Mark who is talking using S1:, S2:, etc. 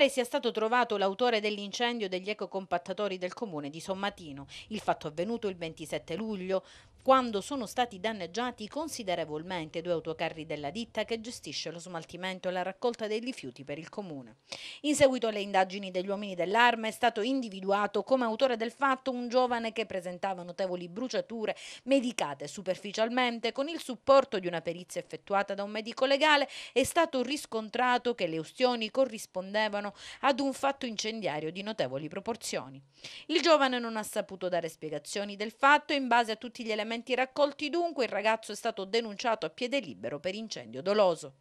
S1: pare sia stato trovato l'autore dell'incendio degli ecocompattatori del comune di Sommatino. Il fatto avvenuto il 27 luglio quando sono stati danneggiati considerevolmente due autocarri della ditta che gestisce lo smaltimento e la raccolta dei rifiuti per il comune. In seguito alle indagini degli uomini dell'arma è stato individuato come autore del fatto un giovane che presentava notevoli bruciature medicate superficialmente con il supporto di una perizia effettuata da un medico legale è stato riscontrato che le ustioni corrispondevano ad un fatto incendiario di notevoli proporzioni. Il giovane non ha saputo dare spiegazioni del fatto in base a tutti gli elementi elementi raccolti dunque il ragazzo è stato denunciato a piede libero per incendio doloso.